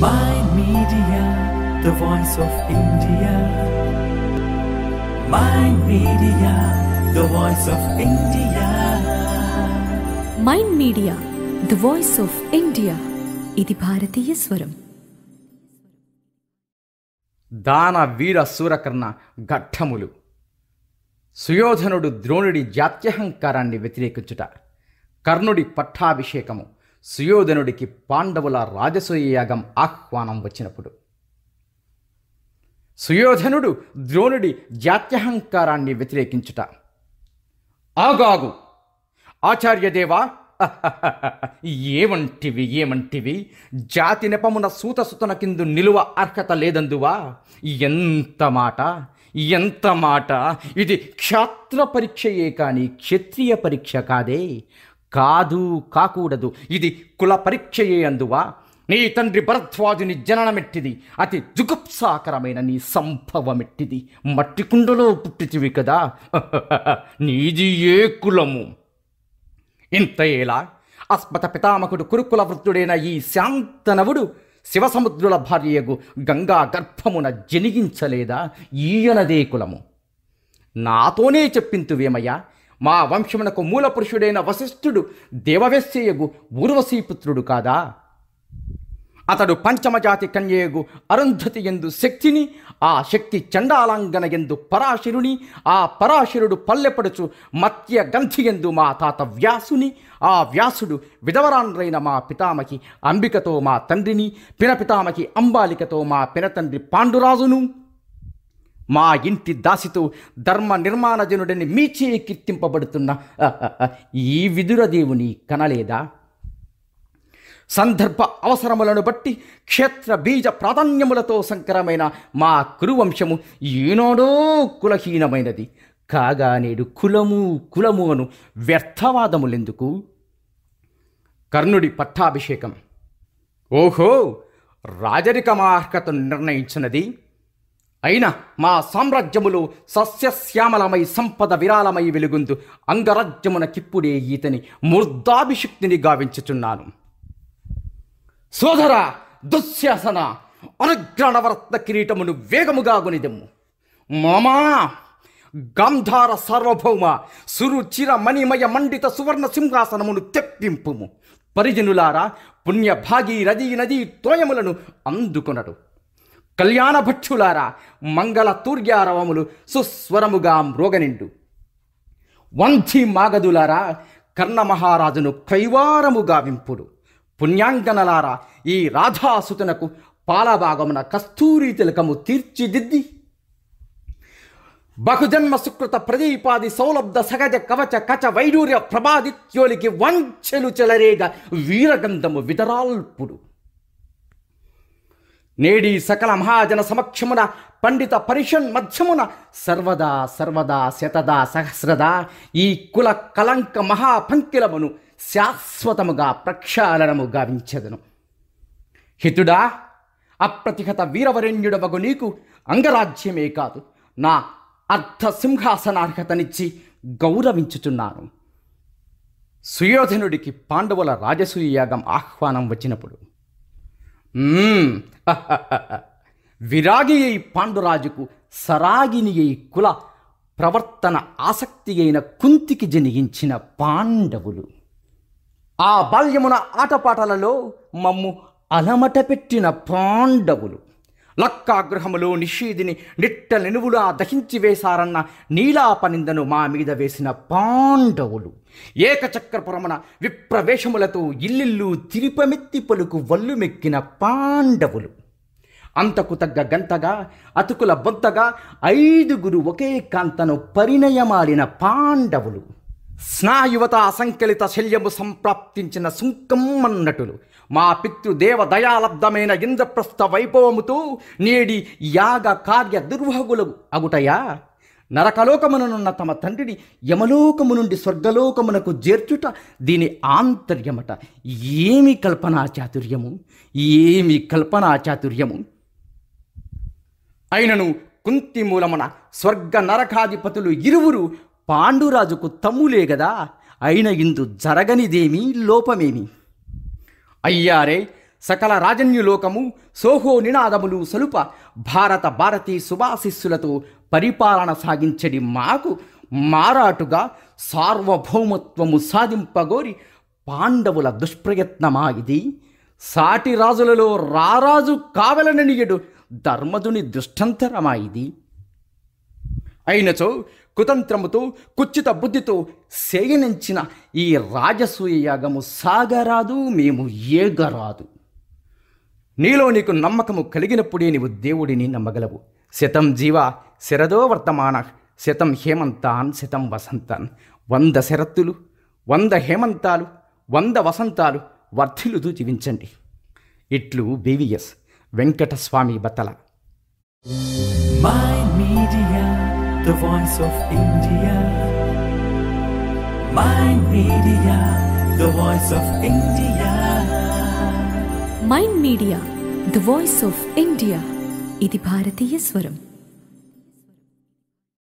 My Media, the voice of India. My Media, the voice of India. Mind Media, the voice of India. ఇది భారతీయ స్వరం దాన వీర సూరకర్ణ ఘట్టములు సుయోధనుడు ద్రోణుడి జాత్యహంకారాన్ని వ్యతిరేకించుట కర్ణుడి పట్టాభిషేకము సుయోధనుడికి పాండవుల రాజసూయయాగం ఆహ్వానం వచ్చినప్పుడు సుయోధనుడు ద్రోణుడి జాత్యహంకారాన్ని వ్యతిరేకించుట ఆగాగు ఆచార్యదేవా ఏమంటివి ఏమంటివి జాతి నెపమున సూతసుతన కిందు నిలువ అర్హత లేదందువా ఎంత మాట ఎంత మాట ఇది క్షాత్ర పరీక్షయే కానీ క్షత్రియ పరీక్ష కాదే కాదు కాకూడదు ఇది కుల పరీక్షయే అందువా నీ తండ్రి భరద్వాజుని జననమెట్టిది అతి దుగుప్సాకరమైన నీ సంభవమెట్టిది మట్టి కుండలో పుట్టితివి కదా నీది ఏ కులము ఏలా అస్మత పితామకుడు కురుకుల వృద్ధుడైన ఈ శాంతనవుడు శివసముద్రుల భార్యకు గంగా గర్భమున జనిగించలేదా ఈయనదే కులము నాతోనే చెప్పింతువేమయ్యా మా వంశమునకు మూల పురుషుడైన వశిష్ఠుడు దేవవేశ్యయగు ఊర్వశీపుత్రుడు కాదా అతడు పంచమజాతి కన్యయగు అరుంధతి ఎందు శక్తిని ఆ శక్తి చండాలాంగన ఎందు పరాశిరుని ఆ పరాశిరుడు పల్లెపడుచు మత్య గంధి ఎందు మా తాత వ్యాసుని ఆ వ్యాసుడు విధవరాండ్రైన మా పితామకి అంబికతో మా తండ్రిని పినపితామకి అంబాలికతో మా పినతండ్రి పాండురాజును మా ఇంటి దాసితో ధర్మ నిర్మాణజనుడని మీచే కీర్తింపబడుతున్న ఈ విదురదేవుని కనలేదా సందర్భ అవసరములను బట్టి క్షేత్ర బీజ ప్రాధాన్యములతో సంకరమైన మా కురువంశము ఈనాడో కులహీనమైనది కాగా నేడు కులము కులము అను వ్యర్థవాదములెందుకు కర్ణుడి పట్టాభిషేకం ఓహో మార్కతను నిర్ణయించినది అయినా మా సామ్రాజ్యములో సస్యశ్యామలమై సంపద విరాళమై వెలుగుందు అంగరాజ్యమున కిప్పుడే ఈతని మూర్ధాభిషుక్తిని గావించుచున్నాను సోదర దుశ్శాసన అనుగ్రహణవర్త కిరీటమును వేగముగా గునిదెమ్ము మామా గాంధార సార్వభౌమ సురుచిర మణిమయ మండిత సువర్ణ సింహాసనమును తెప్పింపుము పరిజనులారా పుణ్య భాగీరథీ నదీ తోయములను అందుకొనడు కళ్యాణ భక్షులారా మంగళ తూర్యారవములు సుస్వరముగా మ్రోగనిండు వంశీ మాగదులారా కర్ణమహారాజును కైవారముగా వింపుడు పుణ్యాంగనలారా ఈ రాధాసుతునకు పాలభాగమున కస్తూరి తిలకము తీర్చిదిద్ది బహుజన్మ సుకృత ప్రదీపాది సౌలబ్ధ సహజ కవచ కచ వైడూర్య ప్రభాదిత్యోలికి వంచెలు చెలరేగ వీరగంధము విదరాల్పుడు నేడి సకల మహాజన సమక్షమున పండిత పరిషన్ మధ్యమున సర్వదా సర్వదా శతదా సహస్రదా ఈ కుల కలంక మహాపంకిలమును శాశ్వతముగా ప్రక్షాళనము గావించదును హితుడా అప్రతిహత మగు నీకు అంగరాజ్యమే కాదు నా అర్థ సింహాసనార్హతనిచ్చి గౌరవించుచున్నాను సుయోధనుడికి పాండవుల రాజసూయ యాగం ఆహ్వానం వచ్చినప్పుడు విరాగియై పాండురాజుకు సరాగినియై కుల ప్రవర్తన ఆసక్తి అయిన కుంతికి జనిగించిన పాండవులు ఆ బాల్యమున ఆటపాటలలో మమ్ము అలమట పెట్టిన పాండవులు లక్కాగ్రహములో నిషీదిని నిట్టలెనువులా దహించి వేశారన్న నీలాపనిందను మా మీద వేసిన పాండవులు ఏకచక్రపురమున విప్రవేశములతో ఇల్లిల్లు తిరిపమెత్తి పలుకు వల్లుమెక్కిన పాండవులు అంతకు తగ్గ గంతగా అతుకుల బొంతగా ఐదుగురు ఒకే కాంతను పరిణయమాలిన పాండవులు స్నాయువత అసంకలిత శల్యము సంప్రాప్తించిన సుంకమ్మన్నటులు మా పితృదేవ దయాలబ్ధమైన ఇంద్రప్రస్థ వైభవముతో నేడి యాగ కార్య దుర్వహగుల అగుటయా నరకలోకముననున్న తమ తండ్రిని యమలోకము నుండి స్వర్గలోకమునకు జేర్చుట దీని ఆంతర్యమట ఏమి కల్పనా చాతుర్యము ఏమి కల్పనా చాతుర్యము అయినను కుంతి మూలమున స్వర్గ నరకాధిపతులు ఇరువురు పాండురాజుకు తమ్ములే గదా అయిన ఇందు జరగనిదేమీ లోపమేమి అయ్యారే సకల రాజన్యులోకము సోహో నినాదములు సలుప భారత భారతి శుభాశిస్సులతో పరిపాలన సాగించడి మాకు మారాటుగా సార్వభౌమత్వము సాధింపగోరి పాండవుల దుష్ప్రయత్నమా ఇది సాటి రాజులలో రారాజు కావలననియడు ధర్మదుని దుష్టంతరమా ఇది అయినచో కుతంత్రముతో కుచిత బుద్ధితో సేయనించిన ఈ రాజసూయ యాగము సాగరాదు మేము ఏగరాదు నీలో నీకు నమ్మకము కలిగినప్పుడే నీవు దేవుడిని నమ్మగలవు శతం జీవ శరదో వర్తమాన శతం హేమంతాన్ శతం వసంతాన్ వంద శరత్తులు వంద హేమంతాలు వంద వసంతాలు వర్ధిలుదు జీవించండి ఇట్లు బీవీఎస్ వెంకటస్వామి బతల my media the voice of India. Mind Media, the voice of India. Mind Media, the voice of India. ఇది భారతీయ స్వరం